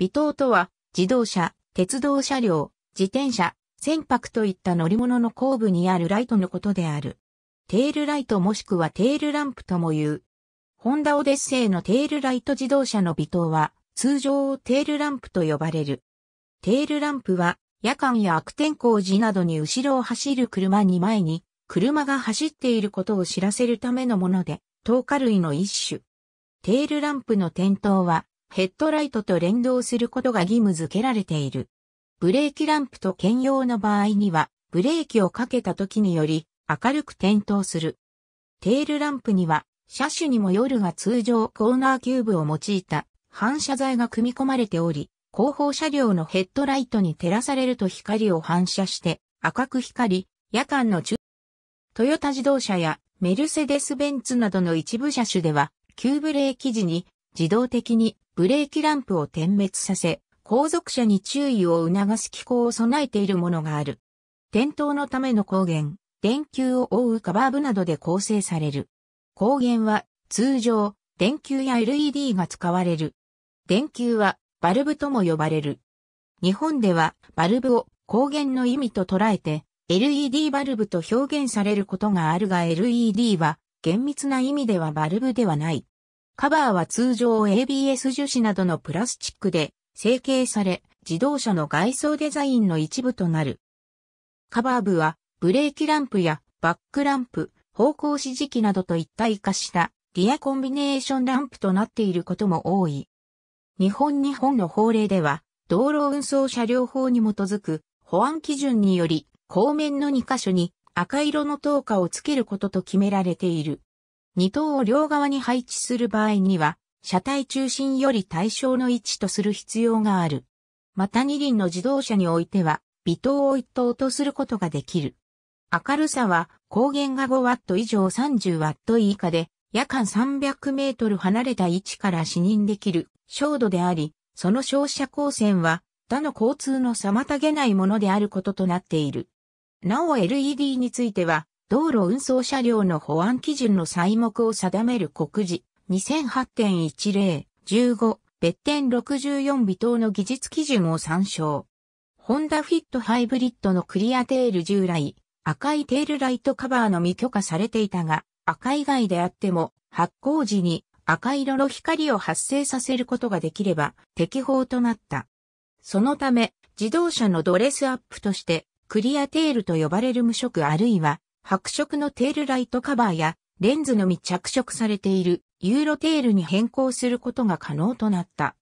微糖とは、自動車、鉄道車両、自転車、船舶といった乗り物の後部にあるライトのことである。テールライトもしくはテールランプとも言う。ホンダオデッセイのテールライト自動車の微糖は、通常をテールランプと呼ばれる。テールランプは、夜間や悪天候時などに後ろを走る車に前に、車が走っていることを知らせるためのもので、灯火類の一種。テールランプの点灯は、ヘッドライトと連動することが義務付けられている。ブレーキランプと兼用の場合には、ブレーキをかけた時により明るく点灯する。テールランプには、車種にも夜が通常コーナーキューブを用いた反射材が組み込まれており、後方車両のヘッドライトに照らされると光を反射して赤く光り、夜間の中、トヨタ自動車やメルセデス・ベンツなどの一部車種では、急ブレーキ時に自動的にブレーキランプを点滅させ、後続車に注意を促す機構を備えているものがある。点灯のための光源、電球を覆うカバー部などで構成される。光源は通常、電球や LED が使われる。電球はバルブとも呼ばれる。日本ではバルブを光源の意味と捉えて LED バルブと表現されることがあるが LED は厳密な意味ではバルブではない。カバーは通常 ABS 樹脂などのプラスチックで成形され、自動車の外装デザインの一部となる。カバー部はブレーキランプやバックランプ、方向指示器などと一体化したリアコンビネーションランプとなっていることも多い。日本日本の法令では、道路運送車両法に基づく保安基準により、後面の2箇所に赤色の灯火をつけることと決められている。2等を両側に配置する場合には、車体中心より対象の位置とする必要がある。また二輪の自動車においては、微灯を1等とすることができる。明るさは光源が 5W 以上 30W 以下で、夜間300メートル離れた位置から視認できる照度であり、その照射光線は他の交通の妨げないものであることとなっている。なお LED については、道路運送車両の保安基準の細目を定める告示2008.10、15、別点64尾等の技術基準を参照。ホンダフィットハイブリッドのクリアテール従来、赤いテールライトカバーのみ許可されていたが、赤以外であっても、発光時に赤色の光を発生させることができれば、適法となった。そのため、自動車のドレスアップとして、クリアテールと呼ばれる無色あるいは白色のテールライトカバーやレンズのみ着色されているユーロテールに変更することが可能となった。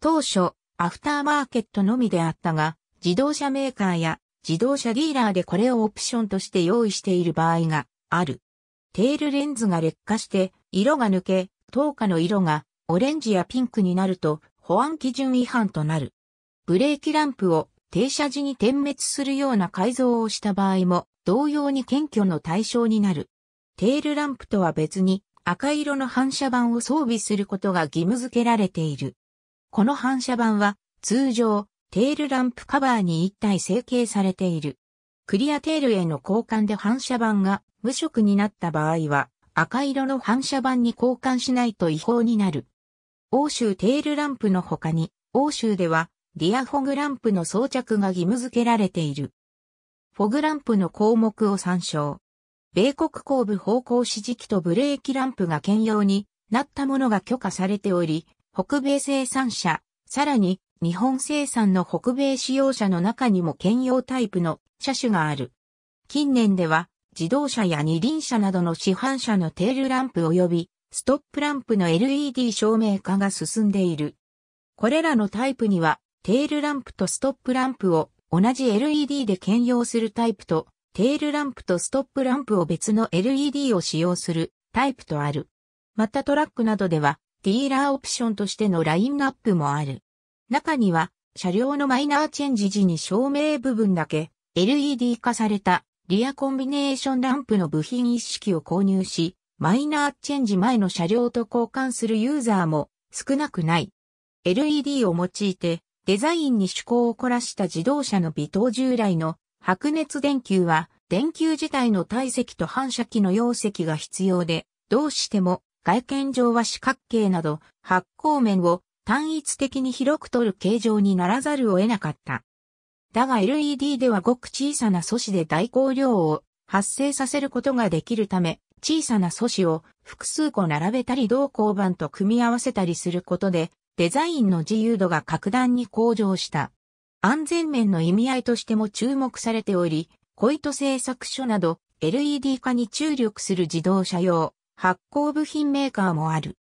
当初、アフターマーケットのみであったが、自動車メーカーや自動車ディーラーでこれをオプションとして用意している場合がある。テールレンズが劣化して色が抜け、灯火の色がオレンジやピンクになると保安基準違反となる。ブレーキランプを停車時に点滅するような改造をした場合も同様に検挙の対象になる。テールランプとは別に赤色の反射板を装備することが義務付けられている。この反射板は通常テールランプカバーに一体成形されている。クリアテールへの交換で反射板が無色になった場合は赤色の反射板に交換しないと違法になる。欧州テールランプの他に、欧州ではディアフォグランプの装着が義務付けられている。フォグランプの項目を参照。米国後部方向指示器とブレーキランプが兼用になったものが許可されており、北米生産者、さらに日本生産の北米使用者の中にも兼用タイプの車種がある。近年では自動車や二輪車などの市販車のテールランプ及びストップランプの LED 照明化が進んでいる。これらのタイプにはテールランプとストップランプを同じ LED で兼用するタイプと、テールランプとストップランプを別の LED を使用するタイプとある。またトラックなどでは、ディーラーオプションとしてのラインナップもある。中には、車両のマイナーチェンジ時に照明部分だけ LED 化されたリアコンビネーションランプの部品一式を購入し、マイナーチェンジ前の車両と交換するユーザーも少なくない。LED を用いてデザインに趣向を凝らした自動車の微糖従来の白熱電球は電球自体の体積と反射器の容積が必要で、どうしても外見上は四角形など発光面を単一的に広く取る形状にならざるを得なかった。だが LED ではごく小さな素子で大光量を発生させることができるため、小さな素子を複数個並べたり同光板と組み合わせたりすることでデザインの自由度が格段に向上した。安全面の意味合いとしても注目されており、コイト製作所など LED 化に注力する自動車用発光部品メーカーもある。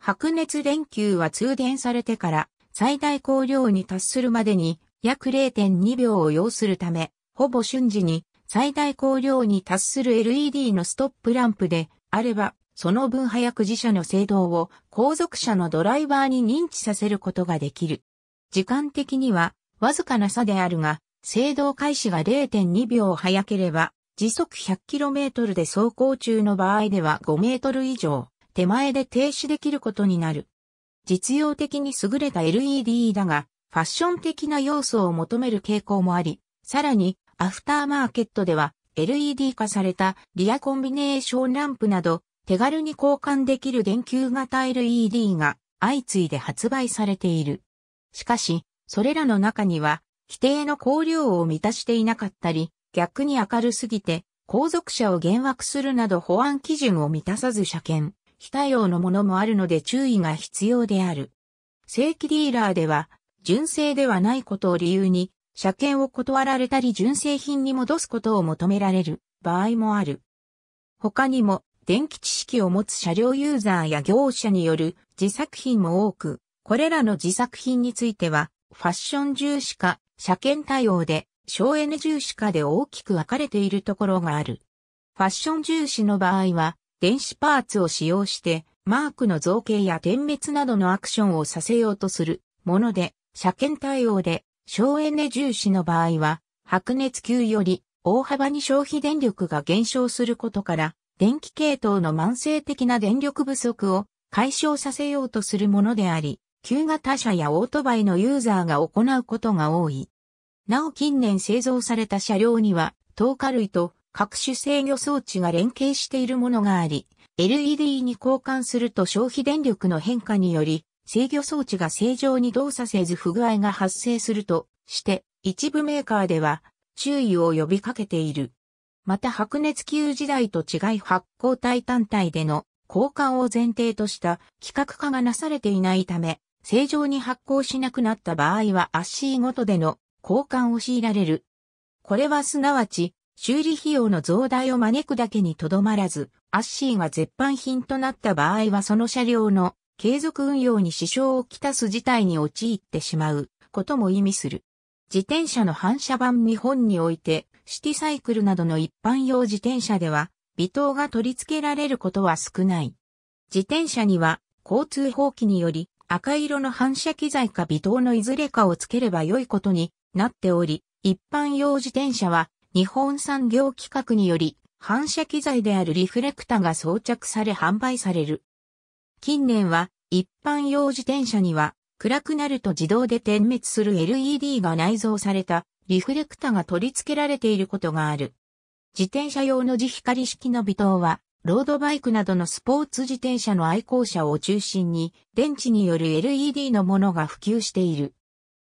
白熱電球は通電されてから最大光量に達するまでに約0.2秒を要するため、ほぼ瞬時に最大光量に達する LED のストップランプであればその分早く自社の制動を後続車のドライバーに認知させることができる。時間的にはわずかな差であるが、制動開始が0.2秒早ければ、時速 100km で走行中の場合では 5m 以上、手前で停止できることになる。実用的に優れた LED だが、ファッション的な要素を求める傾向もあり、さらに、アフターマーケットでは、LED 化されたリアコンビネーションランプなど、手軽に交換できる電球型 LED が相次いで発売されている。しかし、それらの中には、規定の光量を満たしていなかったり、逆に明るすぎて、後続車を減惑するなど保安基準を満たさず車検、非対応のものもあるので注意が必要である。正規ディーラーでは、純正ではないことを理由に、車検を断られたり純正品に戻すことを求められる場合もある。他にも、電気知識を持つ車両ユーザーや業者による自作品も多く、これらの自作品については、ファッション重視か、車検対応で、省エネ重視かで大きく分かれているところがある。ファッション重視の場合は、電子パーツを使用して、マークの造形や点滅などのアクションをさせようとするもので、車検対応で、省エネ重視の場合は、白熱球より大幅に消費電力が減少することから、電気系統の慢性的な電力不足を解消させようとするものであり、旧型車やオートバイのユーザーが行うことが多い。なお近年製造された車両には、透過類と各種制御装置が連携しているものがあり、LED に交換すると消費電力の変化により、制御装置が正常に動作せず不具合が発生するとして、一部メーカーでは注意を呼びかけている。また白熱球時代と違い発光体単体での交換を前提とした規格化がなされていないため、正常に発光しなくなった場合はアッシーごとでの交換を強いられる。これはすなわち、修理費用の増大を招くだけにとどまらず、アッシーが絶版品となった場合はその車両の継続運用に支障をきたす事態に陥ってしまうことも意味する。自転車の反射板日本において、シティサイクルなどの一般用自転車では、微糖が取り付けられることは少ない。自転車には、交通法規により、赤色の反射機材か微糖のいずれかをつければ良いことになっており、一般用自転車は、日本産業規格により、反射機材であるリフレクタが装着され販売される。近年は、一般用自転車には、暗くなると自動で点滅する LED が内蔵されたリフレクタが取り付けられていることがある。自転車用の自光式の微灯は、ロードバイクなどのスポーツ自転車の愛好者を中心に、電池による LED のものが普及している。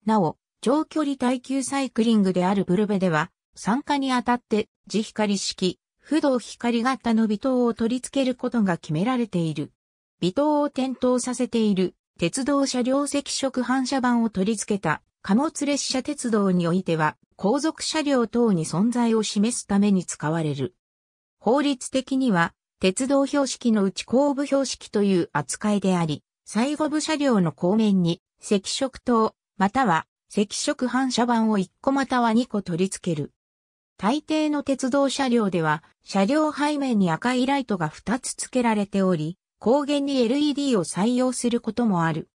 なお、長距離耐久サイクリングであるブルベでは、参加にあたって、自光式、不動光型の微灯を取り付けることが決められている。微灯を点灯させている、鉄道車両赤色反射板を取り付けた、貨物列車鉄道においては、後続車両等に存在を示すために使われる。法律的には、鉄道標識のうち後部標識という扱いであり、最後部車両の後面に、赤色灯、または赤色反射板を1個または2個取り付ける。大抵の鉄道車両では、車両背面に赤いライトが2つ付けられており、光源に LED を採用することもある。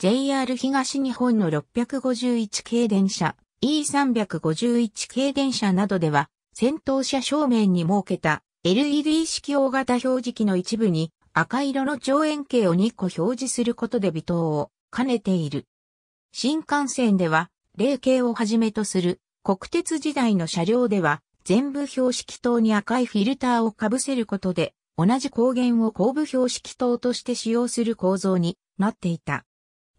JR 東日本の651系電車、E351 系電車などでは、先頭車正面に設けた LED 式大型表示器の一部に赤色の長円形を2個表示することで微灯を兼ねている。新幹線では、霊形をはじめとする国鉄時代の車両では、全部標識灯に赤いフィルターをかぶせることで、同じ光源を後部標識灯として使用する構造になっていた。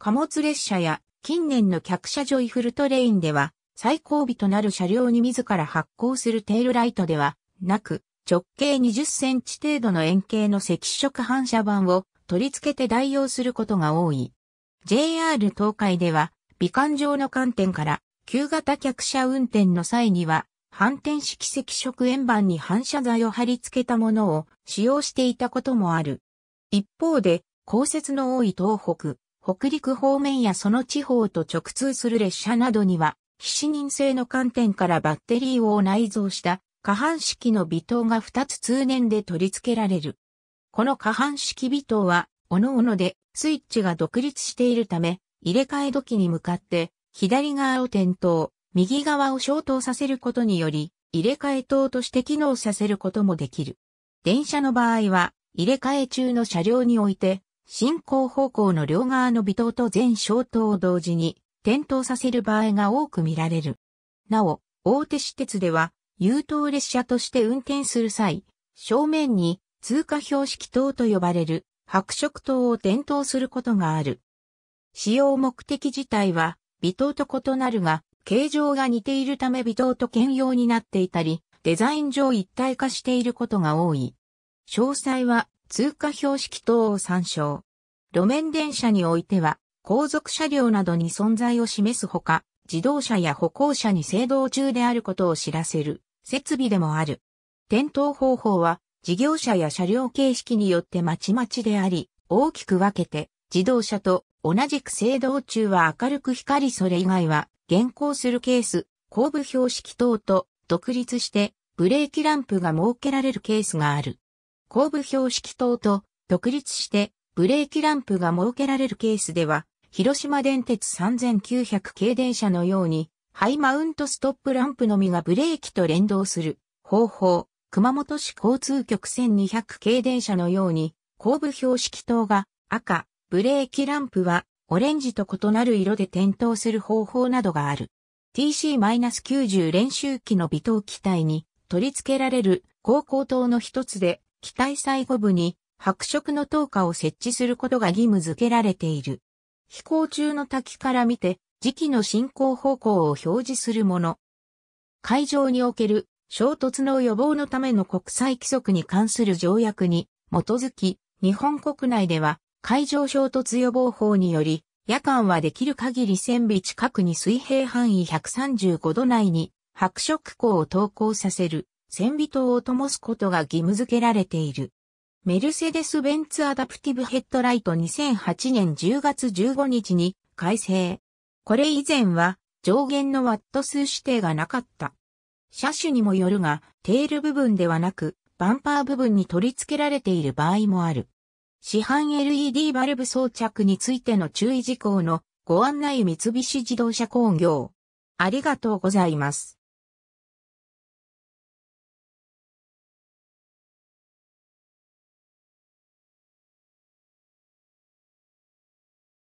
貨物列車や近年の客車ジョイフルトレインでは、最後尾となる車両に自ら発光するテールライトではなく、直径20センチ程度の円形の赤色反射板を取り付けて代用することが多い。JR 東海では、美観上の観点から、旧型客車運転の際には、反転式赤色円板に反射材を貼り付けたものを使用していたこともある。一方で、降雪の多い東北、北陸方面やその地方と直通する列車などには、非視認性の観点からバッテリーを内蔵した下半式の微糖が2つ通年で取り付けられる。この下半式微糖は、各々でスイッチが独立しているため、入れ替え時に向かって、左側を点灯、右側を消灯させることにより、入れ替え灯として機能させることもできる。電車の場合は、入れ替え中の車両において、進行方向の両側の微灯と全小灯を同時に点灯させる場合が多く見られる。なお、大手私鉄では、優等列車として運転する際、正面に通過標識灯と呼ばれる白色灯を点灯することがある。使用目的自体は微灯と異なるが、形状が似ているため微灯と兼用になっていたり、デザイン上一体化していることが多い。詳細は通過標識等を参照。路面電車においては、後続車両などに存在を示すほか、自動車や歩行者に制動中であることを知らせる設備でもある。点灯方法は、事業者や車両形式によってまちまちであり、大きく分けて、自動車と同じく制動中は明るく光りそれ以外は、現行するケース、後部標識等と独立して、ブレーキランプが設けられるケースがある。後部標識灯と独立してブレーキランプが設けられるケースでは、広島電鉄3900系電車のように、ハイマウントストップランプのみがブレーキと連動する方法、熊本市交通局1200系電車のように、後部標識灯が赤、ブレーキランプはオレンジと異なる色で点灯する方法などがある。TC-90 練習機の微灯機体に取り付けられる高校灯の一つで機体最後部に白色の灯火を設置することが義務付けられている。飛行中の滝から見て、時期の進行方向を表示するもの。海上における衝突の予防のための国際規則に関する条約に基づき、日本国内では海上衝突予防法により、夜間はできる限り1000尾近くに水平範囲135度内に白色光を投降させる線尾灯を灯すことが義務付けられている。メルセデス・ベンツアダプティブヘッドライト2008年10月15日に改正。これ以前は上限のワット数指定がなかった。車種にもよるが、テール部分ではなく、バンパー部分に取り付けられている場合もある。市販 LED バルブ装着についての注意事項のご案内三菱自動車工業。ありがとうございます。